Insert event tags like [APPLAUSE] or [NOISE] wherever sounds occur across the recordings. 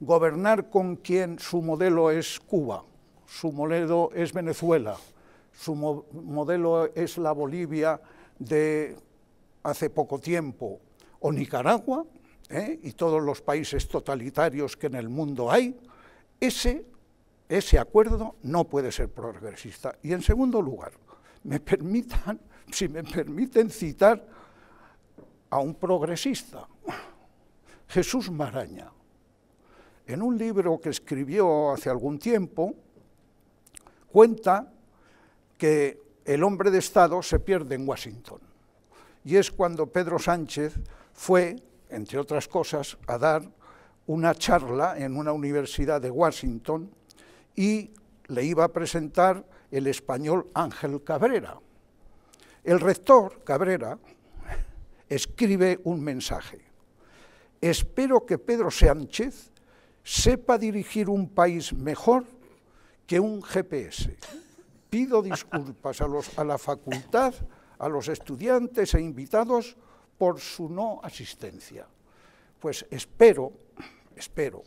gobernar con quien su modelo es Cuba, su modelo es Venezuela, su modelo es la Bolivia de hace poco tiempo, o Nicaragua, ¿eh? y todos los países totalitarios que en el mundo hay, ese, ese acuerdo no puede ser progresista. Y en segundo lugar, me permitan, [LAUGHS] si me permiten citar a un progresista, Jesús Maraña, en un libro que escribió hace algún tiempo, cuenta que el hombre de Estado se pierde en Washington. Y es cuando Pedro Sánchez fue, entre otras cosas, a dar una charla en una universidad de Washington y le iba a presentar el español Ángel Cabrera. El rector Cabrera escribe un mensaje. Espero que Pedro Sánchez sepa dirigir un país mejor que un GPS. Pido disculpas a, la facultad, a los estudiantes e invitados por su no asistencia. Pues espero, espero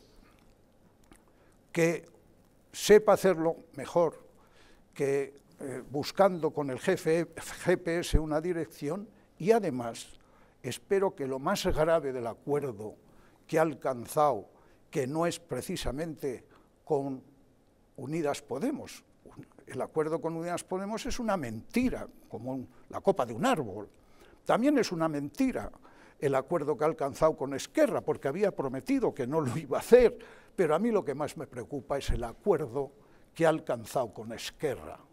que sepa hacerlo mejor, que eh, buscando con el jefe, GPS una dirección y además espero que lo más grave del acuerdo que ha alcanzado que no es precisamente con Unidas Podemos. El acuerdo con Unidas Podemos es una mentira, como la copa de un árbol. También es una mentira el acuerdo que ha alcanzado con Esquerra, porque había prometido que no lo iba a hacer, pero a mí lo que más me preocupa es el acuerdo que ha alcanzado con Esquerra.